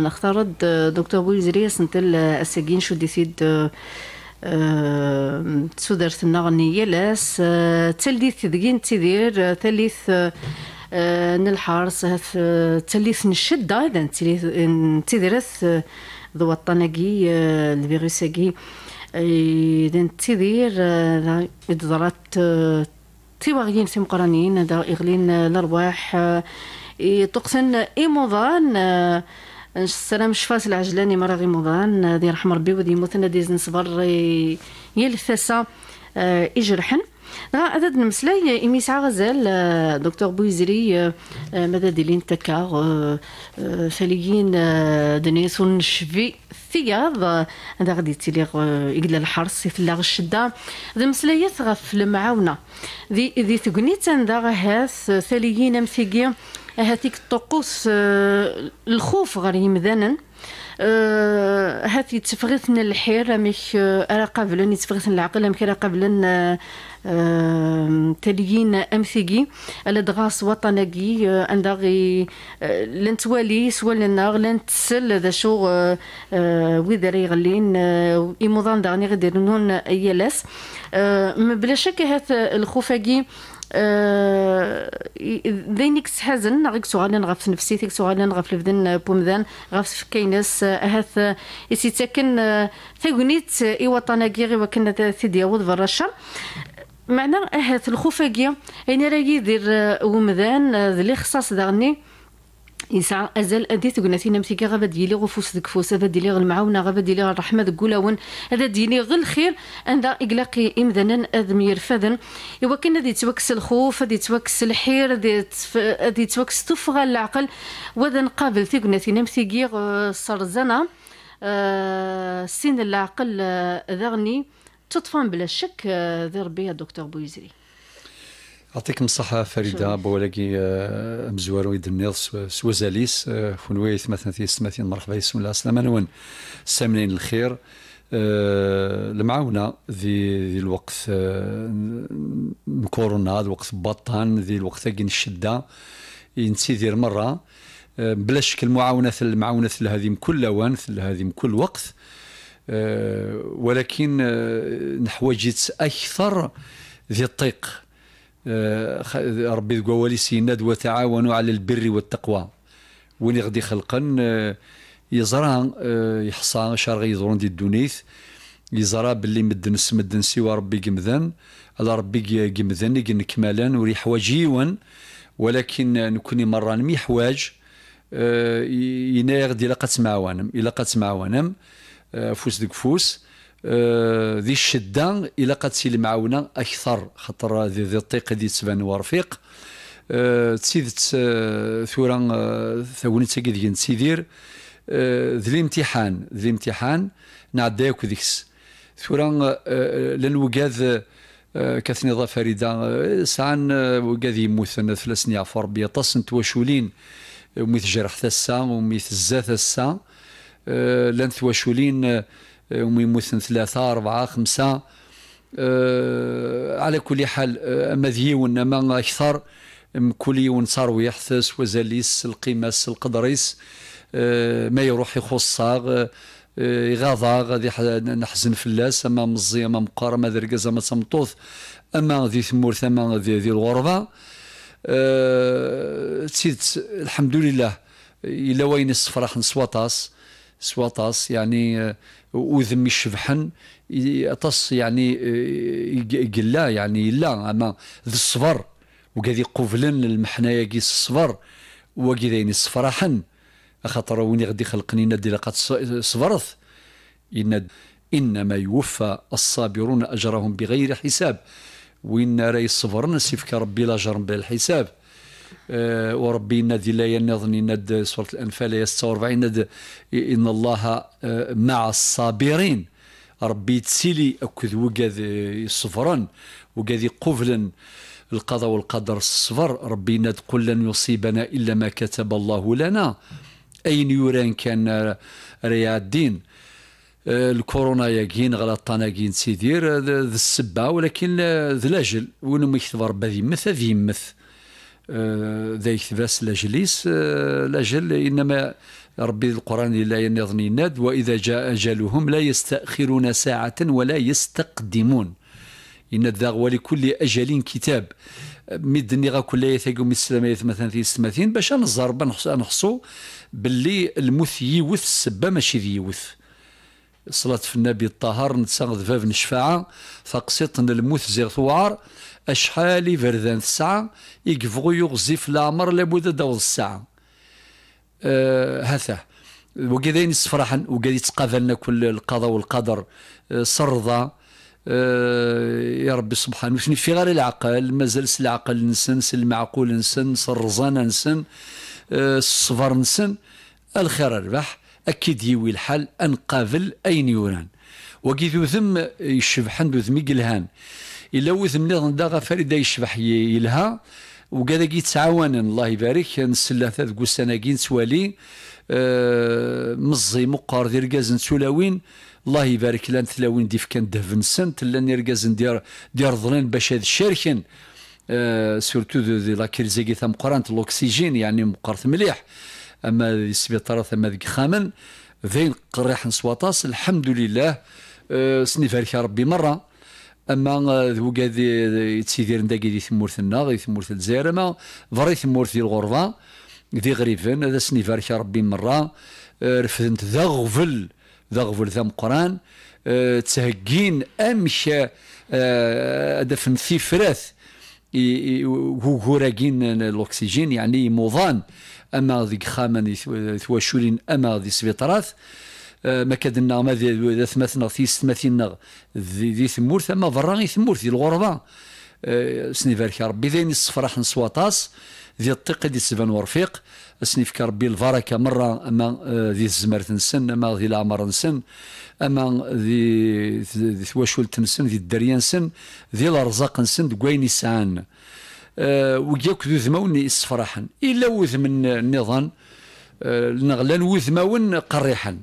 نختارد آه، دكتور بوي زريه سنتل آه، الساقين شو ديسيد آه، تسودرت النغنية لاس تلديث دقين تدير ثالث نلحرس تليث الشدة إذا تذيرث ذو الطنقي الفيروساقي إذا تدير إدارات في مقرنين إغلين الأرواح يطقسن إيموضان السلام شفاس العجلاني غي مضان ذي رحم ربي وذي مثنى دي زنصبر آه، يلثسا إجرحن آه، هذا المسلاي إمي سعى غزال آه، دكتور بويزري ماذا ديلين تكا ثليين دنيسون شفي ثياض هذا غادي تيليغ يقلا الحرس يثلا الشدة هذا مسلاي يثغف المعاونة ذي ذي ثقنيت ذا هاث ثليين امثيقيا هذيك الطقوس آه، الخوف غير يمدانا آه، هاتي تفغثن الحير امك آه، ارا قبلا يتفغثن العقل امك ارا أن تليين أمثيقي على دغاس وطنكي اندغي لن توالي سوال النار لن تسل ذا شو وذا غلين ايموضان دغني غير يديرون يلاس مبلا شك هات الخوفاقي آه، ذين كس حزن غيك سوغالان غف نفسي تيك سوغالان غف لفذن بومدان غف فكينس آه، هاث يسي آه، تاكن تاغنيت اي وطناكي كيغي وكنا تيدي يوض برشا معنى هاث الخوفاكي اين راه يدير ومدان ذلي خصاص داغني يسعى أزال ادي تقولنا في مثيكا غابة ديلي غفوس دكفوس هذا ديلي غ المعاونة غابة ديلي غ الرحمة دكولاون هذا ديلي غ الخير عند اقلاقي امذنا اذم يرفذن ايوا كان توكس الخوف هذه توكس الحير هذه توكس تفغى العقل وذا نقابل تيقولنا في مثيكي سرزنا أه سين العقل آه، ذغني تطفان بلا شك آه، ذي ربي يا دكتور بويزري يعطيكم الصحة فريدة بولاقي آه، مزوارو يدنيض سوزاليس فنوي آه، مثلا في ثمثين مرحبا بسم الله سلام نون سامنين الخير آه، المعاونة ذي, ذي الوقت كورونا ذي الوقت بطان ذي الوقت كين الشدة ينتيدير مرة بلا شك المعاونة المعاونة هذه كل لوان هذه كل وقت ولكن نحوجت أكثر ذي الطيق آه، ربي تقول سيناد وتعاونوا على البر والتقوى وين غادي خلقن آه، يزرى آه، يحصى شرغ يزرون دي الدنيث يزرى باللي مدن سمدن سوى ربي قمذان على ربي قمذان يقن كمالا وريح حواجيوان ولكن نكوني مرة مي حواج ينايغ دي لقات معوانم إلا قات معوانم فوس دك فوس آه، ذي الشده الى قد سي معاونه اكثر خاطر ذي ذي الطيق ذي تبان ورفيق آه، تسيد آه، ثورا ثوني تسيد ديال تسيدير ذي الامتحان ذي الامتحان نعدي ذيكس ثورا لان وكاذ كاثني ضا فريدة سعان وكاذ يموثن ثلاث سنين عفوا ربي طاس تواشولين وميث جرح ثاسا وميث الزا ثاسا لان تواشولين يموتن ثلاثة أربعة خمسة آه، على كل حال آه، أما ذيون أما أكثر مكولي صار ويحثس وزاليس القيماس القدريس آه، ما يروح يخص يغاضا غادي نحزن فلاس اما مزي اما مقار اما ذرقز اما سمطوث اما ذي ثمور اما ذي, ذي الغربه أه سيد الحمد لله الى وين الصفراح نسواطاس سواطاس يعني آه، وذم الشبحن يطس يعني آه، قلا يعني لا اما ذي الصبر وقاذي قفلن المحنايا كي الصبر وكي داين الصفراحن خاطر وين غادي يخلقني نادي قد صبرت إن انما يوفى الصابرون اجرهم بغير حساب وين راي الصبر سيفك ربي لا جرم بالحساب آه، وربي ذي لا ينظن ند سورة الأنفال 46 إن الله آه، مع الصابرين ربي تسيلي اكذ وقاذ صفرا وقاذ قفلا القضاء والقدر الصفر ربي ند قل لن يصيبنا إلا ما كتب الله لنا أين يوران كان رياء الدين آه، الكورونا ياكين غلطانا كين سيدير ذا السبه ولكن ذا لاجل ونمكتب ربي مثل ذي مثل آه، ذاك فاس لجليس آه، لجل إنما ربي القرآن لا ينظن الناد وإذا جاء أجلهم لا يستأخرون ساعة ولا يستقدمون إن الذاغ ولكل أجل كتاب مدني غا كل يثيق من مثلا مثلا في السماثين باش نزار نحصو باللي المث يوث السبة ماشي يوث صلاة في النبي الطهر نتساغ ذباب نشفاعة فقسط المث زيغ ثوار أشحال فردان الساعة يقفغو يغزي في الأمر لابد داوض الساعة أه هذا وكذا يسفرحا وكذا يتقابلنا كل القضاء والقدر أه أه يا ربي سبحانه وشني في غير العقل مازال العقل نسن سل المعقول نسن الرزانه نسن أه، الصبر نسن الخير ربح اكيد يوي الحال أنقافل اين يوران وكذو ذو ذم يشبحن ذو ذمي قلهان الا وذ نيض دا فريدة يشبح يلها وكذا كي تعاون الله يبارك نسلا ثلاث قسناكي نتوالي أه مزي مقار دير ركاز نتولاوين الله يبارك لان تلاوين ديف كان دهفن سنت لان ركاز ديال ديال ظلين باش هاد الشاركن أه سورتو دي لا كيرزيكي ثم قرانت الاكسجين يعني مقارث مليح اما السبيطار ثم ذيك خامن ذين قريح نسواطاس الحمد لله أه سني فارك ربي مره اما وكاد تسيدير يتسيدير داكي دي النا دي الجزائر اما فري ثمورث ديال الغربه ذي غريفن هذا سني سنيفارك ربي مره أه، رفدنت ذا غفل ذا غفل ذا مقران أه، تهكين امشى دفن أه، ادفن في فراث وغوراكين الاكسجين يعني موضان اما ذيك خامن ثواشولين اما ذي سبيطراث آه، ما كدنا ما ذا ثمثنا في ثمثنا ذي ثمورت اما برا غي ثمورت ذي الغربه آه، سنيفارك ربي ذيني الصفراح نصواتاس ذي الطيق ذي السبان ورفيق سنيفك ربي البركه مره اما آه، ذي الزمرت نسن اما ذي العمر نسن اما ذي ثواشول تنسن نسن ذي الدريان نسن ذي الارزاق نسن دكوين يسعان أه وجاك ذو ذمون الا وذ من النظام لنغلان آه، وذماون قريحا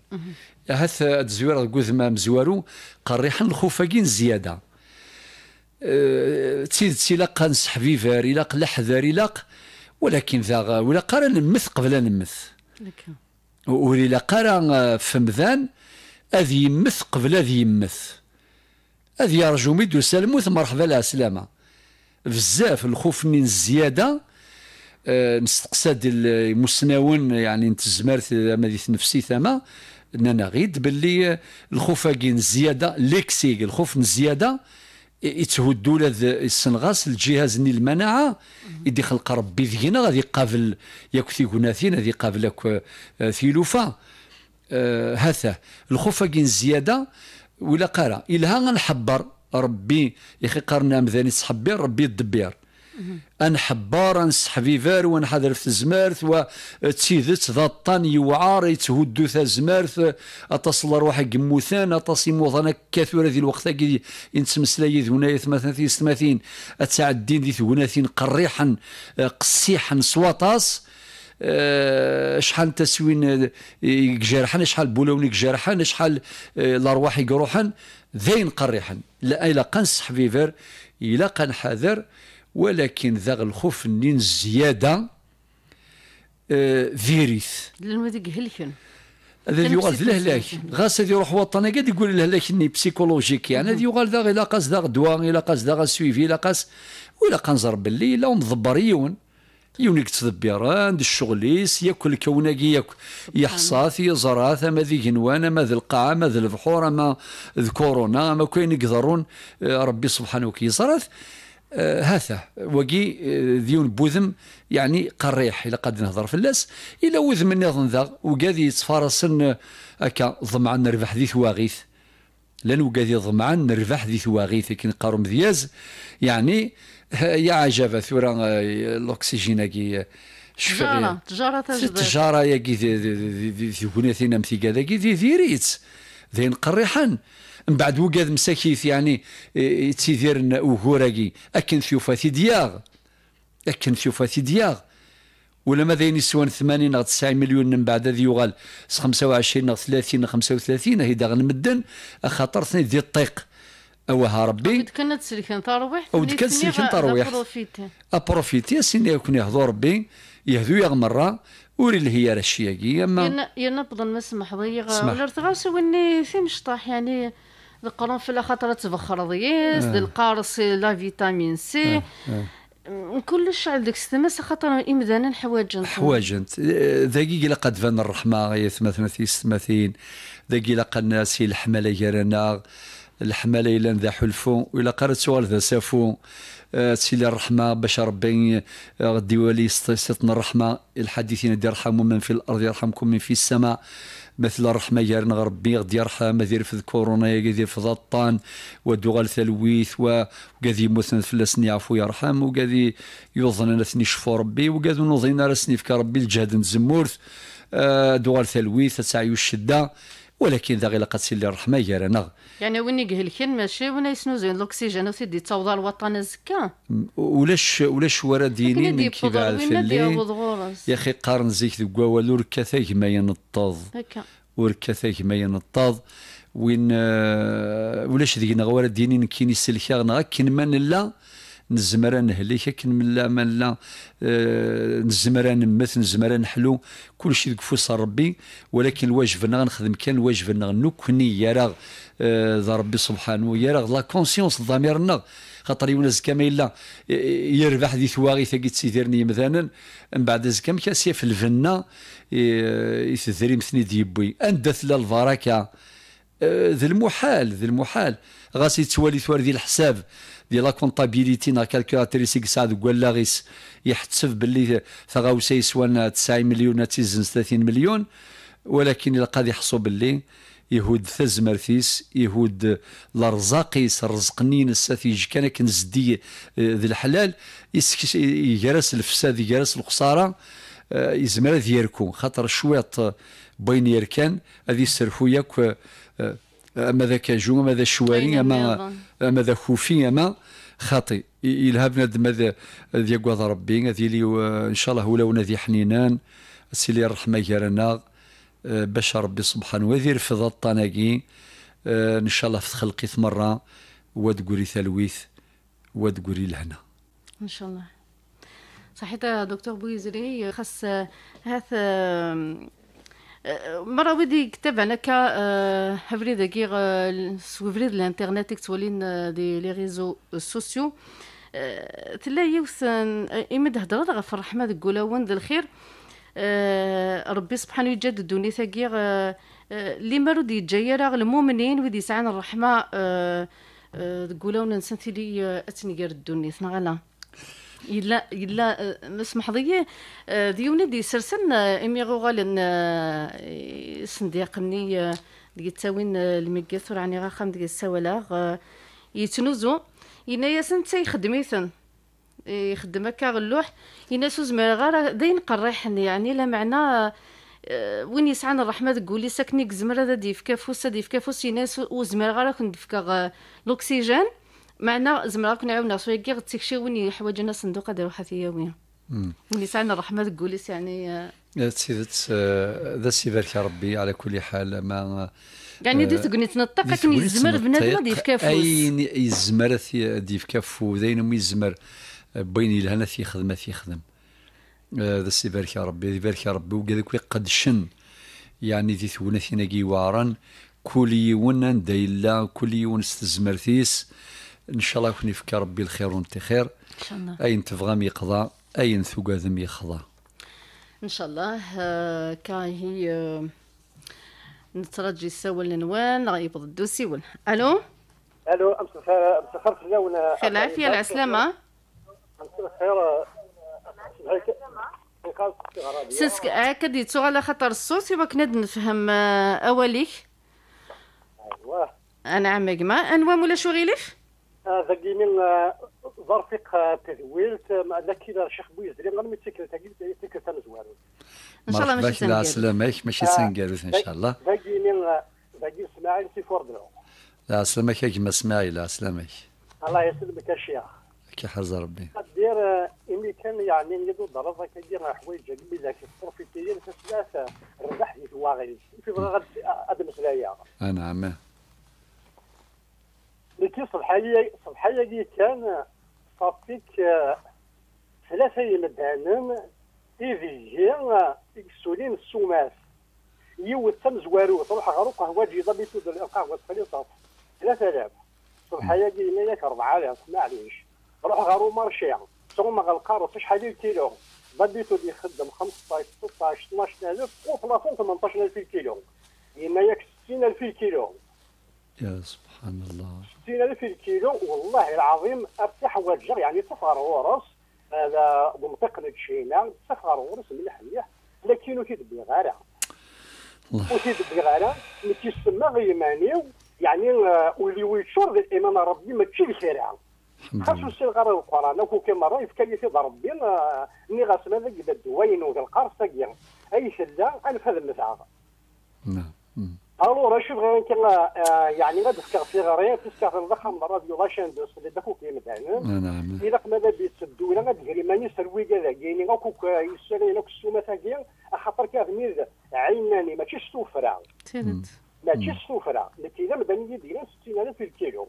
هاث تزوير ما مزوارو قريحا الخوفاقين زياده أه تيد تيلاق نسحبيفار يلاق لحذاري لاق ولكن ذا ولا قرا نمث قبل نمث لا قرا فمذان اذي يمث قبل اذي يمث اذي يرجو ميدو سلموث مرحبا لا سلامه بزاف الخوف من الزياده آه، نستقصى المسناون يعني نتزمرت زمرت مديث نفسي ثما نانا غيد باللي الخوف زياده ليكسيك الخوف من الزياده يتهدوا لهذ السنغاس الجهاز ني المناعه يدي خلق ربي ذينا غادي يقابل ياك كناثين غادي يقابل ياك آه، لوفا آه هذا الخوف كين زياده ولا قرا الها غنحبر ربي يخي قرنا مذاني تحبير ربي الدبير ان حبارا ان سحفيفار وان حذر في الزمارث و تسيدت ذا الطن يوعار يتهدو ثا زمارث اتصل روحك كموثان اتصل وطنك كثورة ذي الوقت كي نتمسلاي ذونا مثلا في ستماثين اتعدين ذي ثوناثين قريحا آه، قسيحا سواطاس آه، شحال تسوين آه، جرحان شحال بولون جرحان شحال الارواح يقروحان ذين قريحا لا الا قنس حفيفر الا قن حذر ولكن ذا الخوف نين الزياده فيريس آه، فيريث لانه ذيك هلكن هذا يقال في الهلاك غاس هذا يروح وطنه قد يقول الهلاك ني بسيكولوجيك يعني هذا يقال ذا الا قاس ذا دواء الا قاس ذا سويفي الا قاس ولا قنزر باللي لا نضبر يون يونيك عند الشغليس ياكل كوناكي ياكل يحصاث يزراث ما ذي جنوان ما ذي القاعة ما ذي البحور ما ذي كورونا ما كاين يقدرون آه، ربي سبحانه وكيزراث هاثة وكي ذيون بوذم يعني قريح إلا قد نهضر في اللاس إلا وذم النظن ذا وقاذي يتفارسن اكا ضمعان نربح ذي ثواغيث لان وقاذي ضمعان نربح ذي ثواغيث كي قارم ذياز يعني يا عجبة ثورا الأكسجين كي تجارة تجارة تجارة يا كي ذي ذي ذي ذي ذي ذي ذي ذي ذي ذي ذي ذي ذي ذي من بعد وقاد مساكيت يعني إيه، تيدير وهوراكي اكن ثيوفا دياغ اكن ثيوفا دياغ ولا ما ينسوان 80 غ 90 مليون من بعد هذه يغال 25 غ 30 35 داغ غنمدن خاطر ثني دي الطيق اوها ربي ود كنا تسلكن ترويح ود كنا تسلكن ترويح ابروفيتي سيني يكون يهضو ربي يهدو يا مره وري اللي هي يا اما ينبض المسمح ضيق ولا رتغاوس وني في مشطاح يعني القرنفله خاطر تبخر ضياس القارص آه. لا فيتامين سي كلش عندك ستمس خاطر امدانا حواجن حواجن ذاكي الى قد فان الرحمه غيث مثلا في ستماثين ذاكي الى قد ناسي الحمله يرنا الحمله الى ذا حلفو والى قرات سوال ذا سافو آه، سي الرحمة باش ربي آه، غدي ولي سطن الرحمة الحديثين دي يرحموا من في الأرض يرحمكم من في السماء مثل الرحمه يارنا ربي غدي يرحم غادي في كورونا غادي في ضطان ودغال ثلويث وغادي يموتن فلاسني عفو يرحم وغادي يوظن نثني شفو ربي وغادي نوظن راسني فك ربي الجهد نزمورث آه، دوغال ثلويث تسعي الشده ولكن ذا غير قد سيلي الرحمه يرانا يعني وين يقهلكن ماشي وين يسنوزين الاكسجين وسيدي تصوض الوطن الزكا ولاش ولاش ورا دينين كيفاع في يا اخي قارن زيك ذوك والو وركا ما ينطض وركثيك ما ينطض وين آه، ولاش دينا نغوار ديني كيني يسلكا غنا كين ما نلا نزمر نهلك اكن ملا لا آه، نزمر نمت نزمر نحلو كل شيء قفوس ربي ولكن واجبنا نخدم كان واجبنا نكني يرى آه، ذا ربي سبحانه راغ لا كونسيونس ضميرنا خاطر يونس كما ما الا آه، يربح ذي ثواغي ثاكي تسيديرني مثلا من بعد زكا مكاسيا في الفنا يسدري مثني ديبوي اندث البركه ذي المحال ذي المحال غاسي يتوالي ثوار ذي الحساب ديال لا كونطابيليتي نا كالكولاتيريسيك ساعد كوالاغيس يحتسب باللي ثغاو يسوان 90 مليون تيزن 30 مليون ولكن الا قاد يحصو باللي يهود مرثيس يهود لرزاقيس رزقنين نساتي كان كنزدي آه، ذي الحلال يجرس الفساد يجرس الخساره آه، يزمر ديالكم خاطر شويه بين يركان هذه يسرفو ياك كان آه، ذاك جو ماذا شواري الشواري اما اما ذا خوفي اما خاطي يلها بنادم هذا ذي قواد ربي ذي لي ان شاء الله ولونا ذي حنينان سيلي الرحمه يرنا آه، باش ربي سبحانه وذي رفض الطناقي آه، ان شاء الله في خلقي مره وتقولي ثلويث وتقولي لهنا ان شاء الله صحيح دكتور بويزري خاص هذا آه، مرة ودي كتب انا كا آه، هفريد سوفري آه، سوفريد الانترنت تولين آه، دي لي ريزو سوسيو تلا يوسن إمد هضرت غف الرحمة ديك وند الخير ربي سبحانه الدنيا دوني لي اللي مرود يتجير المؤمنين ودي سعان الرحمة تقولون نسنتي لي اتني الدنيا ثنا غلا الا الا مسمح آه، لي آه، ديوني دي سرسن آه، امي ان سنديقني دي تاوين الميكاث راني غاخام دي السوالاغ يتنوزو ينا ياسن تاي يخدميثن يخدم هكا غلوح ينا سوز غير داين قريحن يعني لا معنى وين يسعان الرحمة تقولي ساكني كزمرة دا ديفكا فوس ديفكا فوس يناس وزمرة غير كندفكا الأكسجين معنا زعما كنعاون شويه كي غتكشي وين حوايج انا صندوق داروها فيا وين وني سعنا الرحمه تقوليس يعني سيدت ذا سيبارك ربي على كل حال ما يعني آه، دي تقني تنطق كن يزمر بنادم ديف كافو اين يزمر ديف كافو زين يزمر بين الهنا في خدمه في خدم آه، ذا سيبارك ربي يبارك ربي وقال لك قد شن يعني ذي ثونا ثينا كيوارا كل يون ندا كل يون استزمرتيس ان شاء الله يكون يفكر ربي الخير وانت خير ان شاء الله اين تبغى يقضى اين ثقاذم يخضى ان شاء الله آه، كاهي آه، نترجي نوان النوان غيبض الدوسي الو الو امس خير امس خير خلاونا خير العافيه العسلامه خير سنسك اكدي ديتو على خاطر آه، الصوت يما كنا نفهم اواليك ايوا انا عمك ما انوام ولا شو غيلف؟ ذاكي من آه، ظرفق تزويلت لكن آه، الشيخ بويزري غنمي تسكر تسكر تنزوال ان شاء الله ماشي سنجر لا سلامك ماشي آه، سنجر ان شاء الله ذاك من ذاك اسماعيل سي فورد نعم. لا سلامك يا جماعه اسماعيل لا سلامك الله يسلمك يا شيخ كي حرز ربي دير إمي كان يعني يدو ضرب كدير حوايج قبل ذاك الصرف تيجي ثلاثة ربح في واغي في بغا غادي أدمس لايا نعم لكي صبحي صبحي كان صافيك آه، ثلاثة يمدانن إيفيجي آه، إكسولين السوماس يوت تمزوارو تروح غير قهوة جيضة بيتود القهوة تخليطات ثلاثة آلاف صبحية دي ياك أربعة آلاف معليش روح غير مارشي ثم غلقارو في شحال الكيلو ضبيتو اللي يخدم 15 16 12000 وفلافون 18000 الكيلو يما ياك 60000 الكيلو يا سبحان الله الف كيلو والله العظيم ارتاح وجه يعني صفر غورس هذا منطق تشينا صفر غورس مليح مليح لكن وكي بغارة غارة بغارة تبي غارة ملي كيسمى غيماني يعني آه، ولي ويشور الامام ربي ما ماشي الكريعه خاصو سي الغار القران وكو كي مره يفكر لي سيد ربي آه، ني غاسنا ذاك الدواين وذا القرص اي شده في هذا المتعه نعم الو راه شوف غير كان آه، يعني غادي تفكر في غريب تفكر نضخم الراديو لا شان دوس اللي داكو كي نعم, نعم. الا قمنا بيت الدوله غادي تجري ماني سروي كذا كاينين غاكوك يسالي لك السومه تاعي خاطر كاع كاغمير عيناني ماشي السفره ماشي السفره لكن اذا مدنيه ديالها 60000 في الكيلو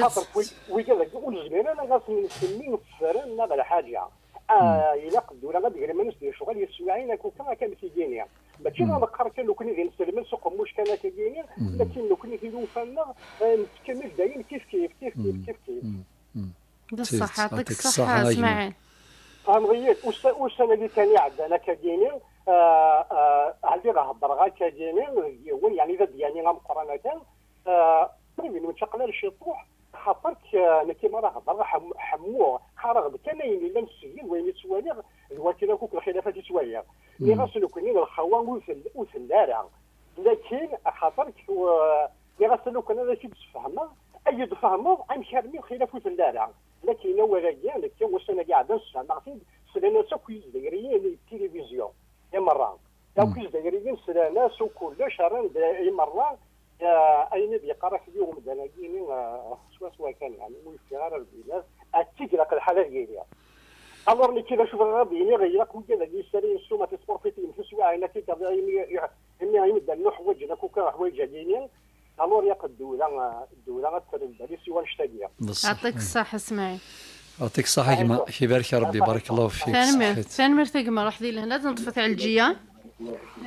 خاطر وي كذا زمان انا غاسمي نسمي نفسر لنا بالحاجه الى آه، قد ولا غادي تجري ماني شغل يسوي عينك وكما كان في كينيا ماشي نذكر كان لو غير نسلم سوق المشكله كاينين لكن لو كنا ظروفنا نتكمل دايما كيف كيف كيف كيف كيف كيف بصح يعطيك الصحه اسماعيل غنغيت واش انا اللي ثاني عندنا كدينير آه، آه، عندي راه هضر غا غير هو يعني اذا دياني غنقرا مثلا من منتقله آه، طيب، لشطوح خاطرك انا كيما راه هضر حموه خرغ كان اللي مسجل وين يتوالغ الوكيل كوك الخلافات شويه اللي غاسلو كنين الخوان وسل لكن خاطرك اللي غاسلو كنا لا تفهم اي تفهموا عم شارمي الخلاف وسلارا لكن هو راجع لك واش انا قاعد نسمع معفيد سلانا سوكيز دايرين للتلفزيون يا مرة سوكيز دايرين سلانا كلش لا يا مرة اين بيقرا في اليوم دانا آه، سوا سوا كان يعني ويفي غير البلاد لك الحالة ديالي الور اللي شوف الرب يعني غيرك وكذا كي يشري السومه في سبور في مش شويه الا كي كذا يعني يعني يمد لنا حوايج هذاك وكا حوايج هاديين الور ياك الدوله الدوله غتسلم بالي سوى الشتاقيه يعطيك الصحه اسمعي يعطيك الصحة كيما كيبارك يا ربي بارك الله فيك تنمر تنمر راح وحدي لهنا تنطفت على الجية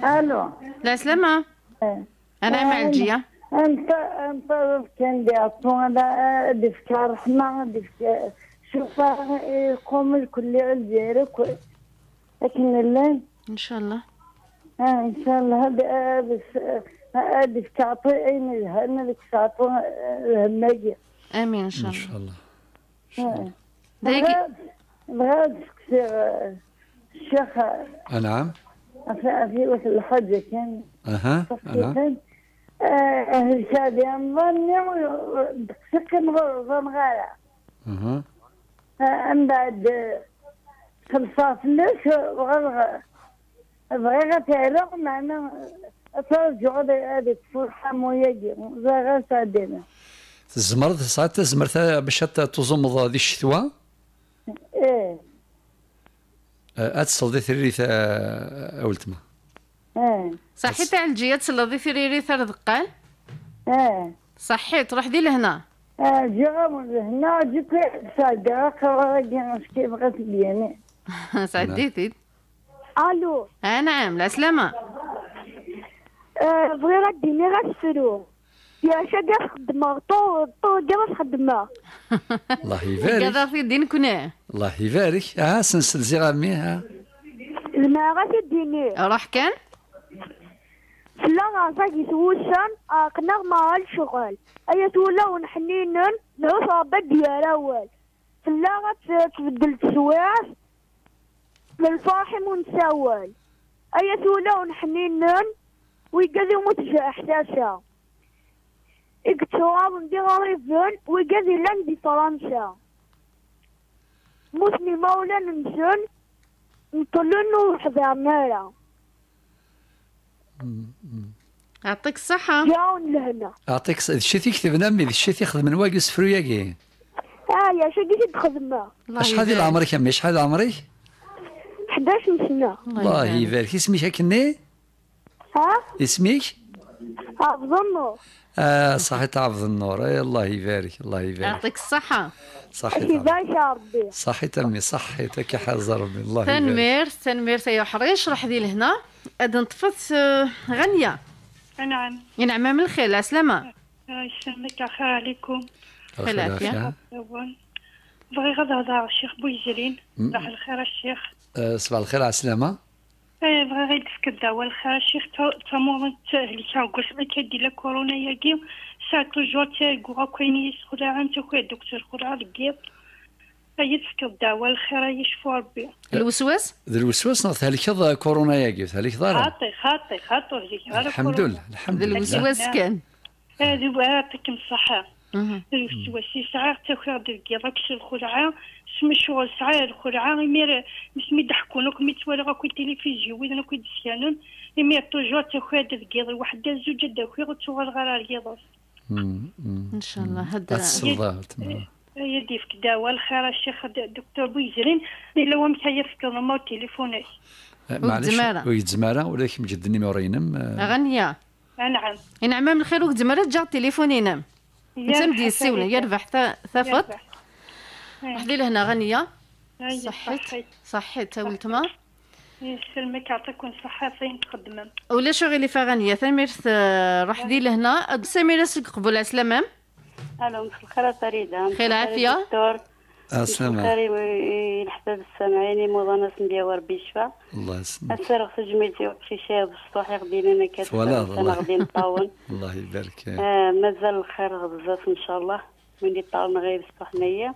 الو لا سلامة انا مع الجية انت انت كان لي اصلا دي حنا دي شوف إيه، قوم الكل يعال لكن الليل ان شاء الله اه ان شاء الله هذا آه، بس هذيك آه، آه، تعطي عين إيه، الهنا لك تعطي الهماجية امين ان شاء الله ان شاء الله ان شاء الشيخ نعم في وقت الحجة كان اها نعم هل شادي انظرني وبسكن غرزة مغالة اها من بعد خلصات لك وغير بغير تعرق معنا ترجعوا هذيك فرحه موياكي غير سعدينا تزمرت ساعات تزمرت باش تزمض هذه الشتوى ايه أه، اتصل ثري ريثا اولتما ايه صحيت على الجيه تصلي ريثا ردقان ايه صحيت روح دي لهنا جاءوا لهنا جبت صداق كيف بغات ليني سعديتي الو اه نعم العسلامة آه، بغيت ديني غير السلو يا شاقا خدمة طول طول جرس خدمة الله يبارك كذا في الدين كنا الله يبارك اه سنسل زيغامي ها آه. الماء غادي ديني راح كان فلان زاكي توسان اقنا آه، مع الشغل اي تولا ونحنين نعوس ربي ديال أول فلان تبدل تسواس للفاحم ونساول اي تولا ونحنين ويقاذي متجع إحساسا إكتواب دي غريبن ويقاذي لان دي فرنسا مسلمة مولا نمسن نطلنو وحضر ميرا يعطيك الصحة يا ولهنا يعطيك شتي كتبنا مي شتي خدمنا واجلس فروياكي اه يا شتي تخدم شحال ديال عمرك مي شحال عمرك 11 سنة الله يبارك اسمك هكني ها اسمك عبد النور اه صحيت عبد النور اي الله يبارك الله يبارك يعطيك الصحة صحيت يا ربي صحيت مي صحيتك يا حاز ربي الله يبارك تنمير تنمير يا حريش روح دي لهنا اذا طفت آه، غنيه نعم ينعم من الخير على سلامة الله يسلمك اخي عليكم العافيه بغي غدا هذا الشيخ بويزرين صباح الخير الشيخ آه، صباح الخير على السلامه إيه، بغي غير تفك الدواء الخير الشيخ تهلي كان قلت ما كدير لا كورونا ياكي ساعه توجور تاكو كاين يسخر عن تاكو الدكتور خرا يسكر الدواء الخير يشفو ربي الوسواس ذا الوسواس تهلكض كورونا ياكي تهلكض خاطي خاطي خاطر الحمد لله الحمد لله الوسواس نعم. كان هذا يعطيكم الصحة الوسواس ساعة تاكل ديال راكش الخلعة سمي شغل الخلعة إمير سمي يضحكونك مي توالغ كي التلفزيون وإذا كي ديسيانون إمير توجور تاكل ديال واحد زوج داكوير وتوالغ على الكيضاس ان شاء الله هذا يديفك دواء الخير الشيخ الدكتور بويزرين الا هو مكيفك ما تليفوناش أه، معليش ويتزمارة ولكن مجدني ما ينم أه. أه، غنية نعم نعم من الخير وكزمارة تجا التليفون ينام نعم. نسم دي السيولة يربح ثفط وحدي لهنا غنية صحيت صحيت ولتما يسلمك إيه، يعطيكم الصحة فين تقدمم ولا شغلي فغنية ثميرث راح نعم. دي لهنا سميرة قبول على السلامة الو مساء الخير فريده خير العافيه دكتور السلام عليكم يحفظ السامعين موضوع نسمية وربي يشفى الله يسلمك السر خصو جميلتي وكشي شاب الصباح غادي انا كاتب انا غادي نطاول الله يبارك فيك آه مازال الخير بزاف ان شاء الله ملي طاولنا غير الصباح حنايا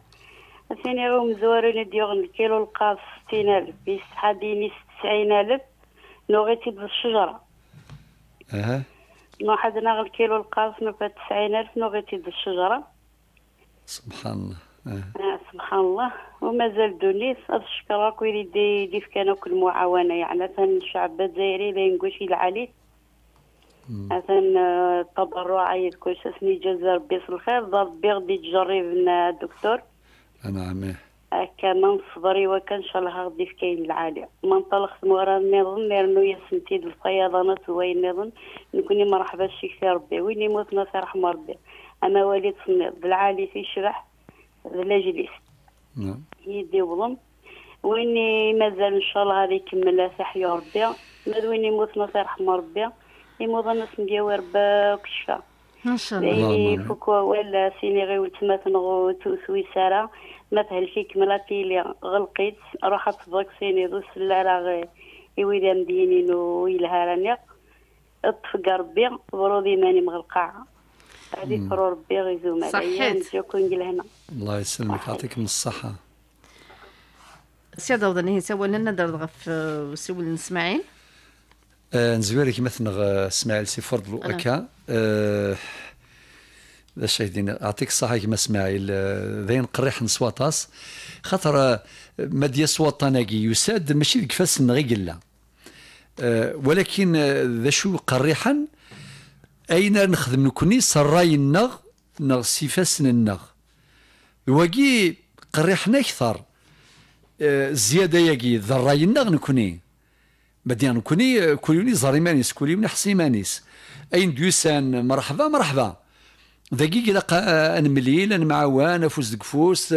ثاني راهم مزوارين ديوغن الكيلو لقى ستين الف بيس حاديني 90000 الف نوغيتي بالشجره اها نوحدنا غير الكيلو القاصنو ب 90000 ألف غير تيد الشجره سبحان الله آه. آه سبحان الله ومازال دونيس الشكر كويلي دي دي كانوا كل معاونه يعني مثلا الشعب الجزائري لا ينقوش العلي مثلا التبرع آه، عيد كل سني جزا ربي الخير بيغ دي جري بنا الدكتور نعم هكا من صبري وكان الله غدي في كاين العالي ما انطلقت مورا النظم لانه ياسمتي الفيضانات وين النظم نكوني مرحبا شي في ربي وين يموت في رحم ربي انا والد صنيط العالي في شرح بلا جليس نعم يدي وظلم وين مازال ان شاء الله غادي يكمل صحي ربي ماد وين يموت في رحم ربي يموت الناس ندياو ربي كشفه ان شاء الله يعني نعم، نعم. فوكو ولا سيني غير ولتما تنغو سويسرا ما تهل فيك ملاتي اللي غلقيت روح تفاكسيني دو السلالة غي إويدا مدينين ويلها راني تفقى ربي برودي ماني مغلقاع هذه فرو ربي غيزو صحيت نجيكم لهنا الله يسلمك يعطيكم الصحة سي ضوضا نهي سوال لنا درد غف سوال نسماعيل آه، نزويرك مثلا آه، اسماعيل سي فرض لو أه. الشاهدين اعطيك الصحه كما اسماعيل ذين قريح نسواطاس خاطر آه، مديا سواطاناكي يساد ماشي كفاس فاس غيلا آه، ولكن آه، ذا شو قريحا اين نخدم نكوني سراي نغ نغ سيفاسن النغ وكي قريحنا اكثر الزياده ياكي ذراي النغ نكوني بدي نكوني كوليوني زريمانيس كوليوني حسيمانيس اين ديوسان مرحبا مرحبا دقيقة لقى أن مليل أن فوز دقفوس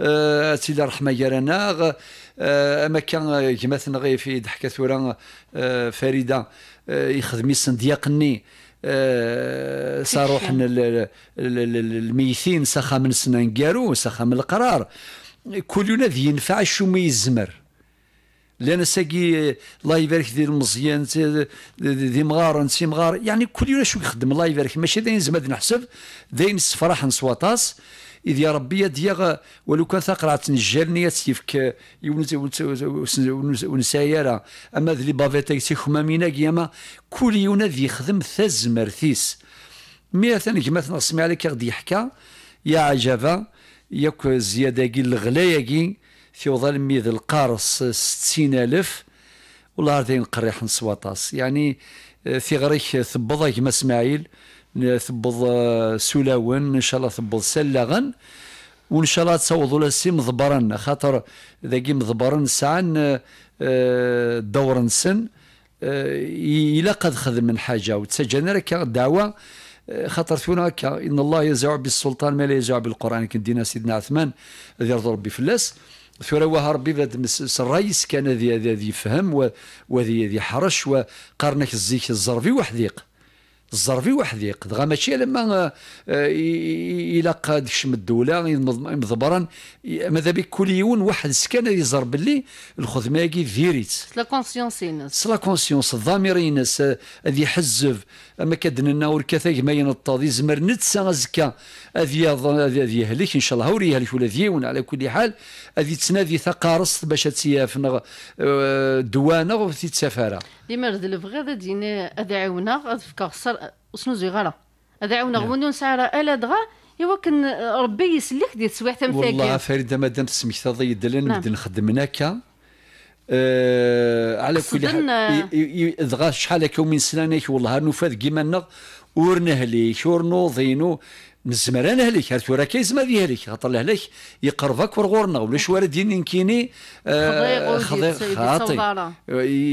أه سيدي الرحمة يرانا أه أما كان كما غير في ضحكة ثورة أه فريدة آه، يخدم صندياقني آه، صاروح الميثين سخا من سنان كارو سخا من القرار كل ينفع شو ما يزمر لان ساكي الله يبارك دير مزيان دي مغار نسي مغار يعني كل يوم شو يخدم الله يبارك ماشي داين زماد نحسب داين سفرح نسواطاس إذ يا ربي يا ولو كان ثقرة تنجلني تيفك ونسايرة أما ذلي بافيتاك تيخما مينا كياما كل يوم ذي يخدم ثزمر ثيس مي ثاني كيما سمع عليك غادي يحكى يا عجبه ياك زيادة كي الغلايه كي في وظل ميذ القارص ستين ألف والله غادي قريح نسواطاس يعني آه، في غريك ثبض كما اسماعيل ثبض آه، سلاون ان شاء الله ثبض سلاغن وان شاء الله تصوضوا لسي مضبرن خاطر ذاكي مضبرن سعان آه، دور سن الا قد خدم من حاجه وتسجلنا لك دعوه خاطر فينا هكا ان الله يزع بالسلطان ما لا يزع بالقران دينا سيدنا عثمان رضي ربي فلاس ثروها ربي بهذا الرئيس كان ذي فهم وذي حرش وقرنك الزيك الزرفي وحذيق الزرفي وحذيق دغا ماشي لما قاد شم الدوله مضبرا ماذا بك كل يوم واحد سكان يزرب لي الخدمه كي ذيريت سلا كونسيونس سلا كونسيونس الضمير ينس هذه يحزف اما كدننا وركثاك ما ينطاضي زمر نتسى ازكا اذ يهلك ان شاء الله ور يهلك ولا ديون على كل حال اذ تنادي ثقارص باش تسيافنا آه، دوانا وفي تسافرا ديما رد البغا دينا اذ عاونا اذ فكا خسر شنو زي اذ عاونا غونيون نسعر الا دغا ايوا كان ربي يسلك دي تسويح تمثاكي والله فريده مادام تسميك تضيد لنا نعم. نبدا نخدم هناك آه على كل حال دغا شحال هكا من سنانك والله نفاذ كيما نغ ور نهليك ورنو نوضينو نزمر انا هلك راه كيزما ذي هليك خاطر لهلك يقربك ورغورنا ولا شوارد دين نكيني آه خضيق خاطي آه،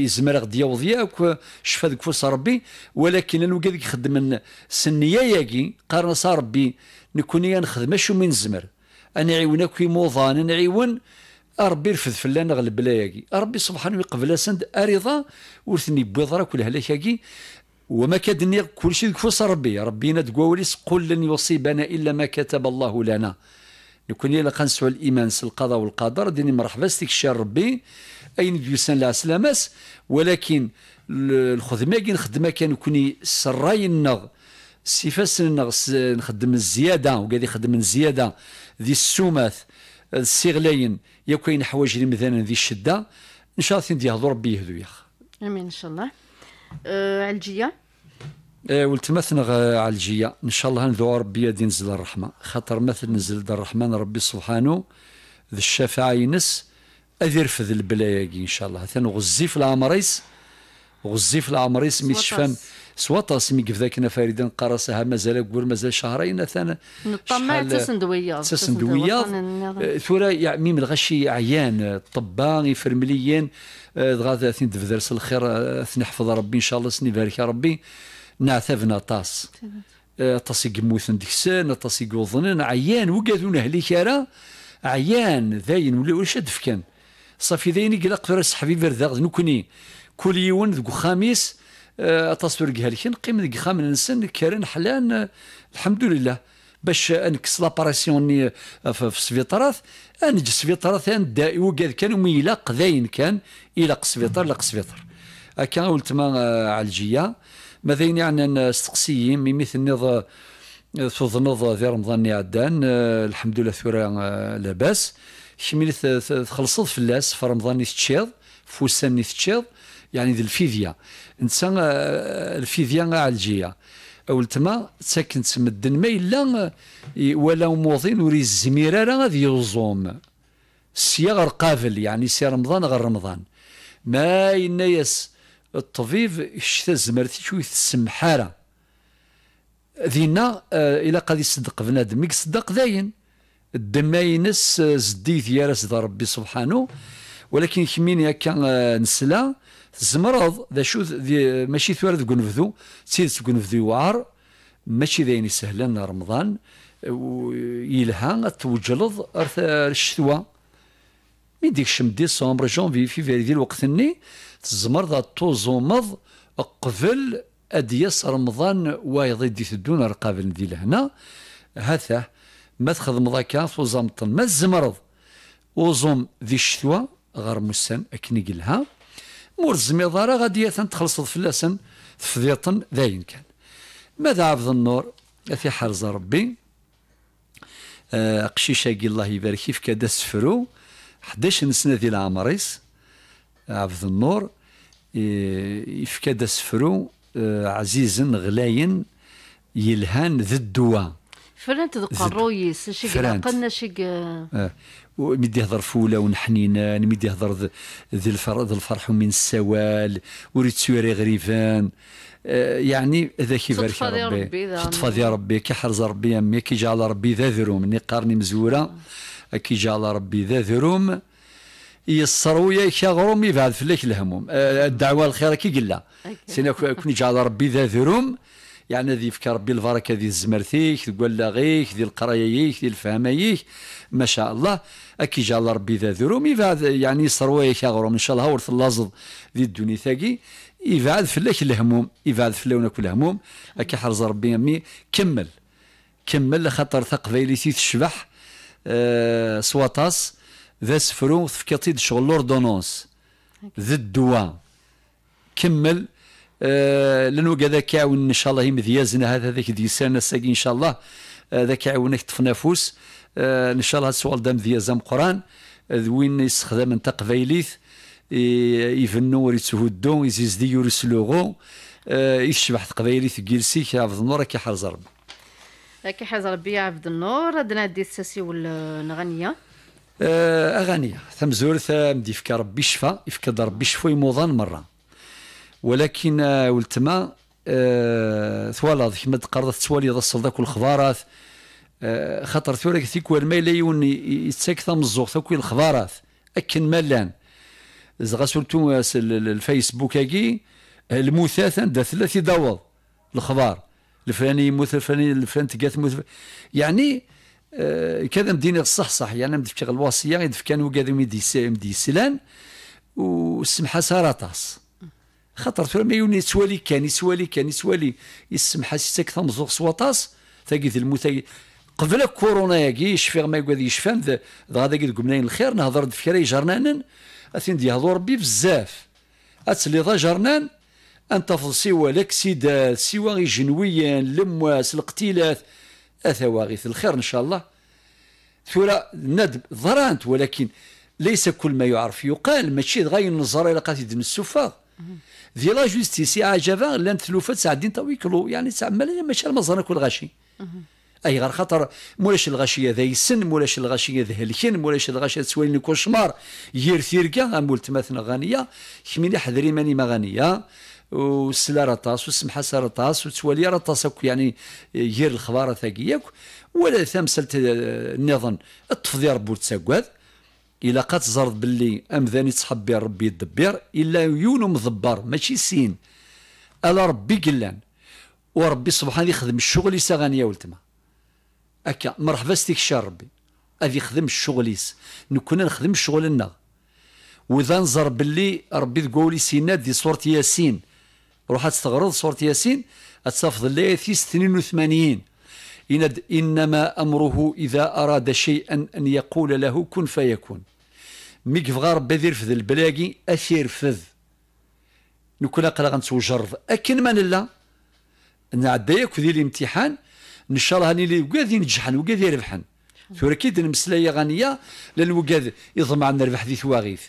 يزمر غديا وضياك شفاك فوس ربي ولكن لو قالك خدم سنيه ياكي قارن صار ربي نكوني نخدم شو من الزمر انا عيونك في موضان انا عيون ربي يرفد فلان غلب لاياكي ربي سبحانه يقبل سند ارضا ورثني بوضرا كل هلاكاكي وما كدني كل شيء كفوس ربي ربينا تقوليس قل لن يصيبنا الا ما كتب الله لنا نكون يلا قنسوا الايمان القضاء والقدر ديني مرحبا استكشار ربي اين ديوسان لا سلاماس ولكن الخدمه كي نخدمها كان كوني سراي النغ سيفاس النغ نخدم الزياده وكادي يخدم الزياده ذي السومات السيغلاين يا كاين حوايج اللي مثلا ذي الشده ان شاء الله سيدي يهضوا ربي يهدو يا اخ امين ان شاء الله أه علجيه أه ولتمثنا علجيه ان شاء الله ندعو ربي يدي نزل الرحمه خاطر مثل نزل الرحمن ربي سبحانه ذي الشفاعه ينس اذير في البلاياقي ان شاء الله ثاني غزي في العمريس غزي في العمريس ميتشفان سواطاس مي ذاك فريدا قرصها مازال قول مازال شهرين ثان نطمع تسندوياض تسندوياض أه، ثورا يعني من غشي عيان أه، طبان يفرمليين أه، غادا ثين دفدرس الخير ثين حفظ ربي ان شاء الله سني بارك يا ربي نعثفنا طاس طاس يموتن ديكسان طاس يوضنن عيان وقادو نهليك كارا عيان ذاين ولا ولا شاد فكان صافي ذاين يقلق فرس حبيب رداغ نكني كل يوم ذو خميس اطاس ورقها لكن نقيم ديك خام نسن كارن حلان الحمد لله باش نكس لاباراسيون آه، في السبيطارات نجي السبيطارات يعني دائي وكاد كان ويلاق قذاين كان يلاق السبيطار لاق السبيطار هكا ولتما آه، عالجيه ماذا يعني استقسيين مي مثل نظ آه، نض في رمضان عدان الحمد لله ثورة لاباس خلصت في فلاس في رمضان تشيض فوسان تشيض يعني ذي الفيديا انسان آه، الفيديا عالجيه ساكن تسمى الدن ما الا آه، ولا موظين وري الزميرة راه غادي يوزوم سيا غير يعني سي رمضان غير رمضان ما ياس الطبيب شتا زمرتي شوي السمحارة ذينا آه الى قد يصدق بنادم يصدق داين الدم ينس آه، زديت يا ربي سبحانه ولكن كمين كان نسلا تزمرض ذا شو ماشي ثوار ذو قنفذو تسيد قنفذو يوعر ماشي ذاين يسهلن رمضان ويلها توجلض ارث الشتوى من ديك الشم ديسمبر جونفي في ديال الوقت ني تزمرض توزومض قبل اديس رمضان وايض دي تدون رقابل ندي لهنا هذا ما تخدم ذاك فوزامطن ما الزمرض وزوم ذي الشتوى غير مسن اكني قلها مور تزميض راه غادي تخلصوا فلاسن تفضيطن داين كان ماذا عبد النور في حرز ربي آه قشيشاكي الله يبارك كيف كدا سفرو 11 سنه ديال عمريس عبد النور آه، يفكاد سفرو آه عزيزا غلاين يلهان ذي الدواء فرنت ذو قرويس شيك قلنا شيك آه. ميدي يهضر فولا ونحنينان ميدي يهضر ذي الفرح ومن السوال وريت سوري غريفان آه، يعني هذا كي بارك ربي تطفى يا ربي كي حرز ربي امي كي جعل ربي ذا ذروم ني قارني مزوره آه. كي جعل ربي ذا ذروم يسرويا كي غروم يبعد فليك الهموم آه، الدعوه الخير كي قلا سينا كوني جعل ربي ذا ذروم يعني ذي فكر ربي البركه ذي الزمرتيك ذي ولاغيك ذي القراييك ذي الفهميك ما شاء الله اكي جا الله ربي ذا ذروم إذا يعني يا غروم ان شاء الله ورث اللازض ذي الدنيا ثاقي يبعد فلاك الهموم يبعد فلاونك الهموم اكي حرز ربي امي كمل كمل خاطر ثقبيليتي تشبح أه سواتاس ذا سفرو ثفكتي شغل لوردونونس ذا الدواء كمل آه، لانه كذا كيعاون ان شاء الله مذيازنا هذا ذاك ديسان الساقي ان شاء الله آه، ذاك يعاونك تفنافوس آه، ان شاء الله السؤال دام مذيازام قران وين يستخدم انت قبايليث يفنو دي يورس لوغو يشبح كيرسي كي عبد النور كي حرز ربي كي حرز ربي يا عبد النور دي الساسي والغنيه اغانيه ثم زورث مدي ربي شفا يفك ربي شفا يموضان مره ولكن آه، ولتما أه ثوالض كما تقرض توالي رسل ذاك الخضارات أه خطر ثورا كثيك ما لا يون الزوغ مزوغ ثوك الخضارات اكن مالان زغا سولتو آه، الفيسبوك هاكي المثاثا دا ثلاثي دوض الخضار الفلاني يموت الفلاني الفلان تقات موث يعني أه كذا مدينة صح صح يعني مدفك الوصية غير كانوا قادم مدي سلان وسمحة سارطاس خاطر في المليون سوالي كان يسوالي كان يسوالي يسمح سيتك تمزوغ سواطاس تاقيت المثي قبل كورونا ياكي يشفي ما يقعد يشفان ذا هذا قد قمناين الخير نهضر دفكري جرنانا اثين ديهضو ربي بزاف اتسلي ذا جرنان انت سوى الاكسيدات سوى جنويا لمواس القتيلات اثواغيث الخير ان شاء الله ثورا ندب ظرانت ولكن ليس كل ما يعرف يقال ماشي غاي النظر الى قاتل السفاغ في لا جوستيسي عجبا لان تلوفات ساعة الدين طويكلو يعني ساعة مالا ماشي كل غاشي اي غير خاطر مولاش الغاشيه ذا يسن مولاش الغاشيه ذا الكن مولاش الغاشيه تسوين كوشمار يير ثيركا مول تماثنا غانيه كيميني حذري ماني ما غانيه وسلا راطاس وسمحة راطاس راه راطاس يعني يير الخبار ثاكياك ولا ثامسلت النظام التفضي ربو تساقوذ الا زرد باللي امذاني به ربي يدبر الا يونو مدبر ماشي سين الا ربي قلان وربي سبحانه يخدم الشغل يسا غانيه ولتما هكا مرحبا ستيكشار ربي هذا يخدم الشغل يس نكون نخدم الشغل لنا واذا نزر باللي ربي تقولي سينا دي صورة ياسين روح تستغرض صورة ياسين تفضل لي 82 إنما أمره إذا أراد شيئا أن يقول له كن فيكون ميك فغار بذير فذ البلاقي أثير فذ نكون أقلا غنتوجر أكن ما نلا نعديك ذي الامتحان إن شاء الله هاني اللي وقاذي نجحن وقاذي يربحن ثورة كيد المسلاية غنية لأن وقاذ يضمع نربح ذي ثواغيث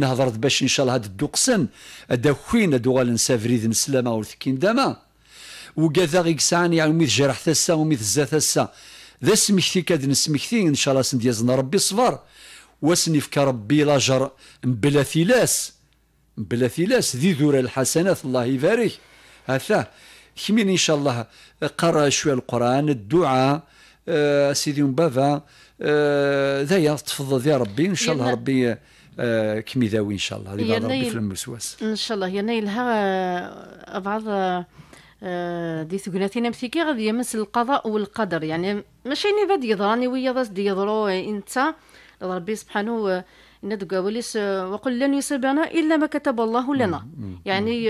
نهضرت باش إن شاء الله هاد الدوقسن أدا خوين ادوغال غالن سافريد نسلامة ورثكين داما وكذا غيكسان يعني وميث جرح تسا وميث زا تسا ذا سمحتي كاد نسمحتي ان شاء الله سنديزنا ربي الصبر واسني فك ربي لاجر بلا ثلاث بلا ثلاث ذي ذور الحسنات الله يبارك هذا كمين ان شاء الله قرا شويه القران الدعاء آه سيدي مبابا آه تفضل يا ربي ان شاء الله ربي آه كمي ذاوي ان شاء الله ربي في المسواس ان شاء الله يا ينايلها آه، بعض آه، آه، دي سكناتنا مسيكي غادي يمس القضاء والقدر يعني ماشي ني بدي يضراني ويا دي يضرو انت ربي سبحانه آه، ان دوك وليس آه، وقل لن يصيبنا الا ما كتب الله لنا يعني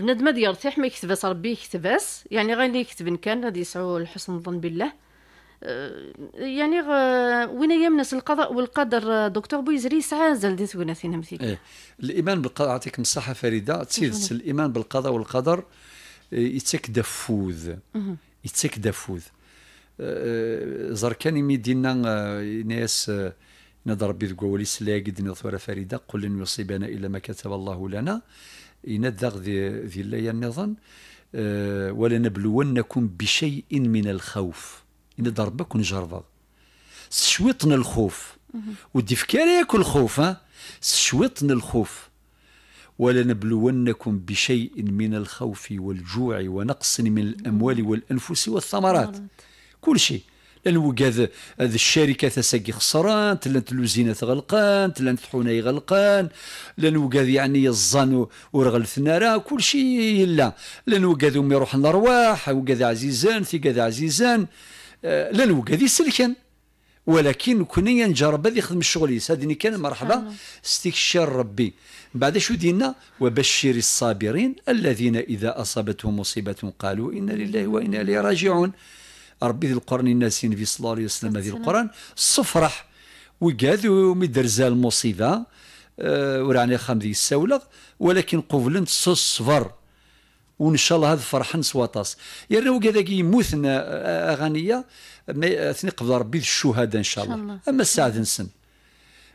بنادم ما يرتاح ما يكتباس ربي يكتباس يعني غادي يكتب كان غادي يسعو الحسن الظن بالله يعني غ... وين يمنس القضاء والقدر دكتور بويزري سعازل دي سكناتنا مثيك إيه. الايمان بالقضاء يعطيك الصحه فريده تسيد الايمان بالقضاء والقدر يتاكد فوذ يتاكد فوذ أه، أه، زر كان يمي أه، ناس نضرب ربي ذو قولي سلاقد نثور فريدة قل إن يصيبنا إلا ما كتب الله لنا ينذغ ذي, ذي الليل النظن ولنبلونكم بشيء من الخوف إن ضربك نجربغ شويطنا الخوف ودي فكاري ياكل الخوف ها الخوف ولنبلونكم بشيء من الخوف والجوع ونقص من الأموال والأنفس والثمرات كل شيء لأنه هذا الشركة تساقي خسران تلانت اللوزينات غلقان تلانت حناي غلقان لأنه قاد يعني الزان ورغل راه كل شيء لا لأنه قاد يروح الأرواح وقاد عزيزان في قاد عزيزان آه، لأنه قاد يسلكن ولكن كنا نجرب هذه يخدم الشغل يسعدني كان مرحبا استكشار ربي بعد شو دينا وبشر الصابرين الذين إذا أصابتهم مصيبة قالوا إنا لله وإنا إليه راجعون ربي ذي القرن الناس في صلى الله عليه وسلم ذي القران صفرح وقاذو مدرزه المصيبة أه ورعني خام ذي السولغ ولكن قبلن صصفر وان شاء الله هذا فرحان سواطاس يا كذا كي موثنا اغانيه اثني آه، قبل ربي الشهداء ان شاء الله اما السعد نسن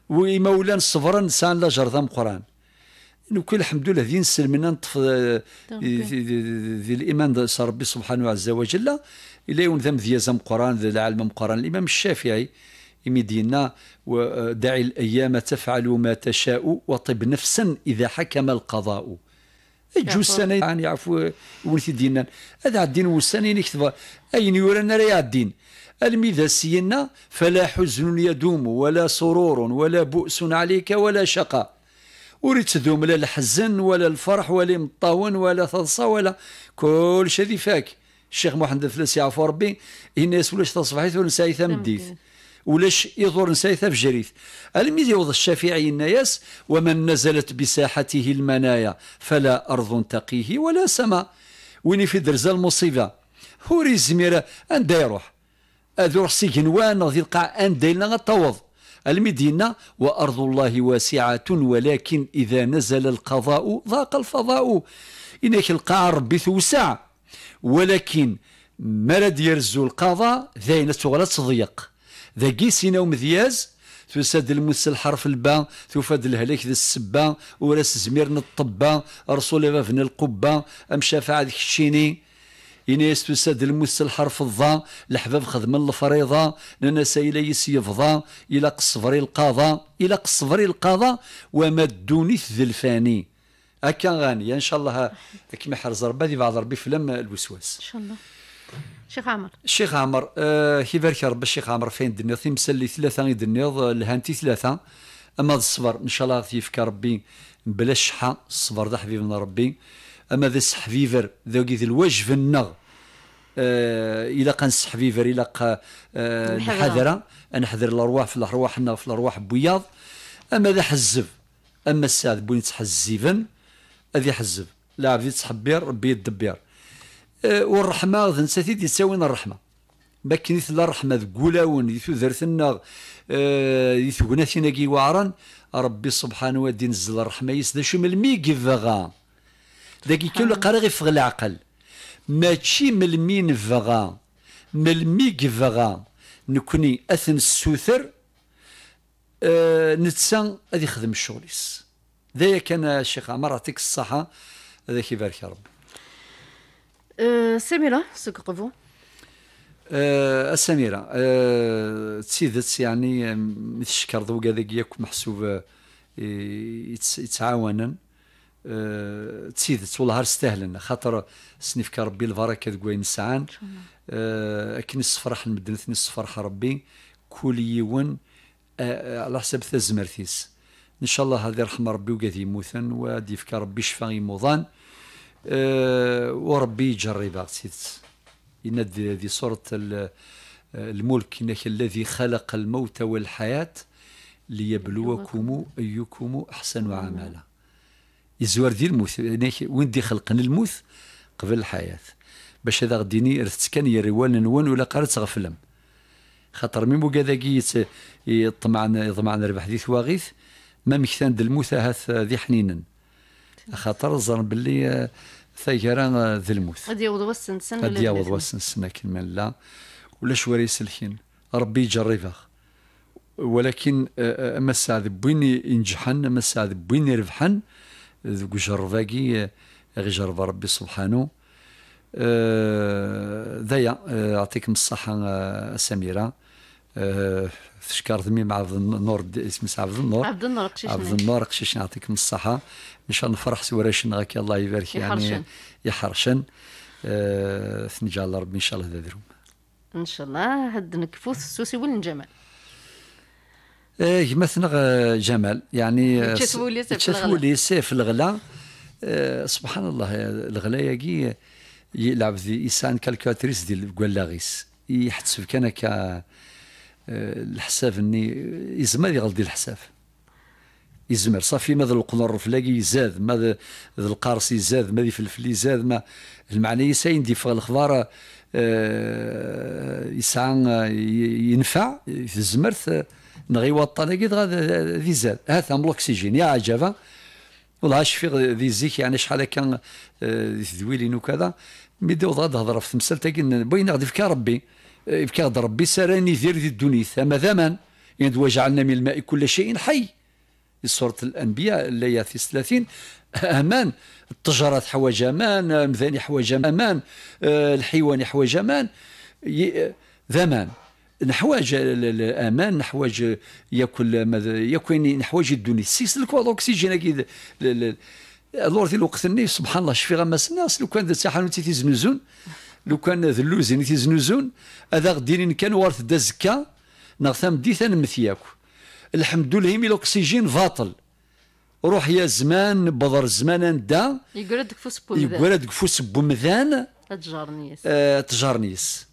مولان صبرا نسان لا جرذا قران نقول الحمد لله ذي نسن من نطف آه، طيب، ذي الايمان ربي سبحانه عز وجل الى يوم ذم ذيازم قران ذي العالم قران الامام الشافعي يمدينا ودعي آه، الايام تفعل ما تشاء وطب نفسا اذا حكم القضاء جو سنة يعني يعرفوا ولثي ديننا هذا الدين والسنين يكتب أين يورانا راه الدين الميذا سينا فلا حزن يدوم ولا سرور ولا بؤس عليك ولا شقاء وريت ذوم لا الحزن ولا الفرح ولا مطاون ولا ثلصة ولا كل شيء فاك الشيخ محمد الفلاسي عفو ربي الناس ولاش ولا ونساي ثمديث ولاش يضر نسايث في جريث الميدي وضع الشافعي الناس ومن نزلت بساحته المنايا فلا أرض تقيه ولا سماء وين في درزة المصيبة هوري الزميرة أندا يروح أذور سيجنوان غادي يلقى أن لنا غطوض المدينة وأرض الله واسعة ولكن إذا نزل القضاء ضاق الفضاء إنك القاع ربي توسع ولكن ما رد يرزو القضاء ذاين تغلط تضيق ذاكي سينا ومذياز تسد الموس الحرف البا تفاد الهلك ذا السبا وراس زمير الطبا رسول فن القبا ام شافع ذيك الشيني إنيس تساد الموس الحرف الضا الحباب خدم الفريضة لنا سيلا يسيفضا إلى قصفري القاضى إلى قصفري القاضى وما الدونيث ذي الفاني هكا غانية إن شاء الله كيما حرز ربي بعض ربي فلم الوسواس إن شاء الله شيخ عمر الشيخ عمر آه يا رب الشيخ عمر فين دنيض تيمسلي ثلاثه يدنيض لهانتي ثلاثه اما الصبر ان شاء الله يفك ربي بلا شحه الصبر ذا حبيب من ربي اما ذا السحفيفر ذا الوجه في النغ قا آه، الى قان السحفيفر إلا قا آه أنا حذر الارواح في الارواح في الارواح بوياض اما ذا حزب اما السعد بوين تحزيفن هذه حزب لا عبد تحبير ربي يدبير أه، والرحمه تنساتي يساوينا الرحمه ما كنيت لا الرحمه ذ قولاون ذي يثو ذي كي واعرا ربي سبحانه ودي نزل الرحمه يس شو ملمي كيفغا ذاك كل قرا غير فغ العقل ماشي ملمي نفغا ملمي فغا نكوني اثن السوثر أه نتسان هذه يخدم الشغل ذاك كان الشيخ عمر يعطيك الصحه هذا كيبارك يا ربي أه، سميرة سكقفو أه، السميرة أه، تسيدت يعني مثشكر ذو ذاك ياك محسوب يتعاونا تسيدت والله استهلنا خاطر سنفك ربي البركة ذكوين سعان أكن الصفرح نبدل ثني الصفرح ربي كل يون على حسب تزمرتيس إن شاء الله هذا يرحم ربي وقاذي يموتن ودي يفكر ربي شفا يموضان آه، وربي يجربها سيدس إن هذه سورة الملك إنك الذي خلق الموت والحياة ليبلوكم أيكم أحسن عملا يزور دي الموت يعني وين دي خلقنا الموت قبل الحياة باش هذا غديني رثت كان يروان نوان ولا قارت غفلم خاطر مي مو كيت يطمعن يطمعنا ربح ذي ثواغيث ما مكثان دلموثا هاث ذي حنينا خاطر ظن باللي ثيران آه، ذي الموت غادي يوض وسن سن غادي يوض وسن السنه كيما لا ولا شواري يسلكين ربي يجربها ولكن آه، آه، اما الساعه بوين ينجحن اما الساعه بوين يربحن ذوك جرباكي غي جرب ربي سبحانه ذايا يعطيكم الصحه سميره تشكر ذمي مع عبد النور اسمي عبد النور عبد النور قشيش عبد النور قشيش نعطيكم الصحة إن شاء الله نفرح سوراشن غاك الله يبارك يعني يحرشن آه، ثنجا الله ربي إن شاء الله ذا إن شاء الله هاد نكفوث السوسي جمال إيه مثلا آه، جمال يعني آه، تشتولي سيف الغلا سبحان الله الغلا يجي يلعب ذي انسان كالكاتريس ديال كوالاغيس يحتسب كان كا آه، الحساب اني يزمر يغلدي الحساب يزمر صافي ماذا القنور فلاقي زاد ماذا القارسي زاد ماذا الفلفل زاد ما المعنى يساين دي الاخبار يسعى آه، ينفع في الزمرث نغي وطانا كي ذي زاد هذا الاكسجين يا عجبا والله شفي ذي زيك يعني شحال كان آه، ذويلين وكذا مي داو غادي هضره في تمثال تاكي بغينا غادي فيك ربي يبكى ربي سراني ذير ذي الدنيت أما ذمن إذ وجعلنا من الماء كل شيء حي سورة الأنبياء الآية 30 أمان التجارة حوايج أمان مذاني حوايج أمان آه، الحيوان حوايج أمان ذمان آه، نحواج الامان نحواج ياكل ماذا ياكل يعني نحواج الدنيا سيس لك الاكسجين اكيد الور الوقت سبحان الله شفي ما سنا لو كان تاع حانوتي تيزنزون لو كان ذلوزين يعني تيزنوزون هذا غدينين يعني كان ورث دا زكا نغثام ديثان نمثياك الحمد لله مي الاكسجين فاطل روح يا زمان بضر زمان دا يقرد كفوس بومذان يقرد كفوس بومذان تجارنيس آه تجارنيس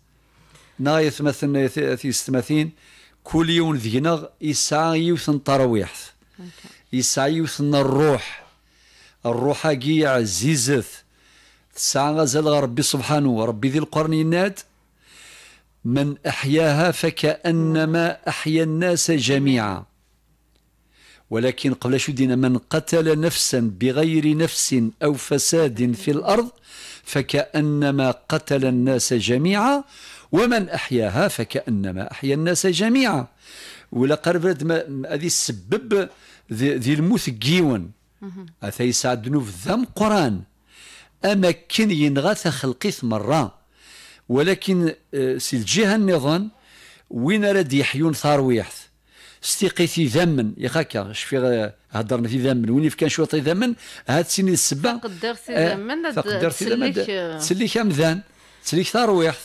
نايث مثلا ثمثين كل يوم ذينا يسعى يوثن ترويح يسعى يوثن الروح الروح هاكي عزيزث الساعة غزال ربي سبحانه وربي ذي القرنينات من أحياها فكأنما أحيا الناس جميعا ولكن قبل شو دينا من قتل نفسا بغير نفس أو فساد في الأرض فكأنما قتل الناس جميعا ومن أحياها فكأنما أحيا الناس جميعا ولا قرب هذه السبب ذي الموت قيون أثي سعد ذم قران أماكن ينغى تخلقيث مرة ولكن آه، سي الجهة النظام وين راد يحيون استيقي في ذمن يا خاكا شفي هضرنا في ذمن وين كان شويه شوط ذمن هاد سيني السبع قدرتي آه، ذمن قدرتي ذمن تسليك امذان تسليك ثرويحث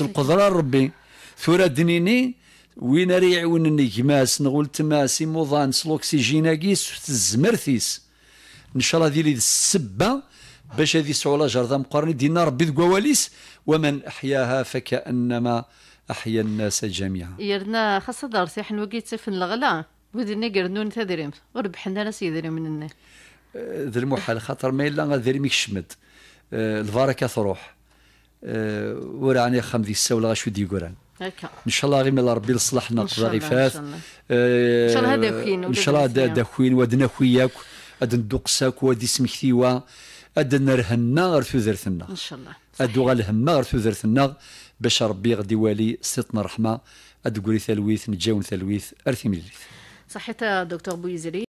القدره ربي ثورة دنيني وين راه يعاون النجماس نغول تماس موضان سلوكسيجيناكيس الزمرثيس ان شاء الله ذي السبه باش هذه السعوله جرذا مقارنه دينا ربي ذو قواليس ومن احياها فكانما احيا الناس جميعا يرنا خاصه دار حنا وقيت سفن الغلا ودنا قرنون تدريم وربحنا ناس من مننا أه، ذرمو المحال خاطر ما الا غادريم يشمد أه، الفاركة تروح أه، وراني ذي السولة شو دي قران هكا ان شاء الله غير ربي لصلاحنا قضا غيفات ان شاء الله ان شاء الله هذا خوين ودنا خوياك ادندوق ساك ودي و ادنا رهنا غير في ثوذرتنا ان شاء الله ادو غالهمنا غير في ثوذرتنا باش ربي غادي يوالي سيتنا الرحمه ادقوري ثلويث نتجاون ثلويث ارثي مليث صحيت دكتور بويزري